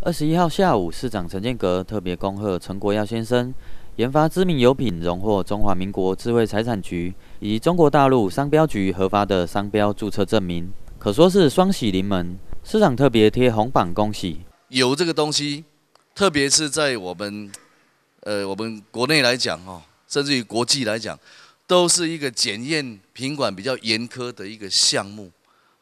二十一号下午，市长陈建阁特别恭贺陈国耀先生研发知名油品，荣获中华民国智慧财产局以及中国大陆商标局核发的商标注册证明，可说是双喜临门。市长特别贴红榜恭喜油这个东西，特别是在我们呃我们国内来讲哦，甚至于国际来讲，都是一个检验品管比较严苛的一个项目。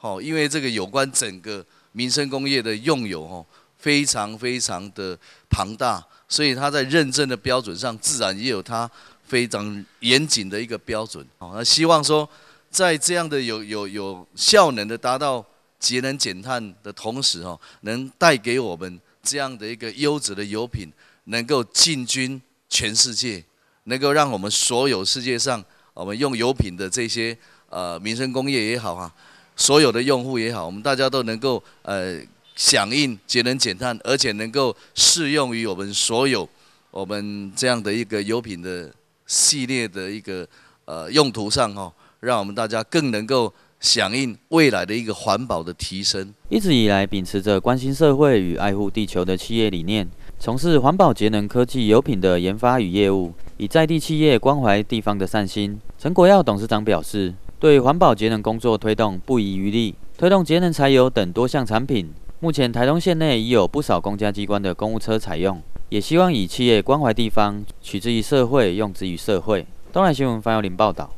哦，因为这个有关整个民生工业的用油哦。非常非常的庞大，所以它在认证的标准上，自然也有它非常严谨的一个标准。哦，那希望说，在这样的有有有效能的达到节能减碳的同时，哦，能带给我们这样的一个优质的油品，能够进军全世界，能够让我们所有世界上我们用油品的这些呃民生工业也好啊，所有的用户也好，我们大家都能够呃。响应节能减碳，而且能够适用于我们所有我们这样的一个油品的系列的一个呃用途上哦，让我们大家更能够响应未来的一个环保的提升。一直以来秉持着关心社会与爱护地球的企业理念，从事环保节能科技油品的研发与业务，以在地企业关怀地方的善心。陈国耀董事长表示，对环保节能工作推动不遗余力，推动节能柴油等多项产品。目前台东县内已有不少公家机关的公务车采用，也希望以企业关怀地方，取之于社会，用之于社会。东来新闻范耀林报道。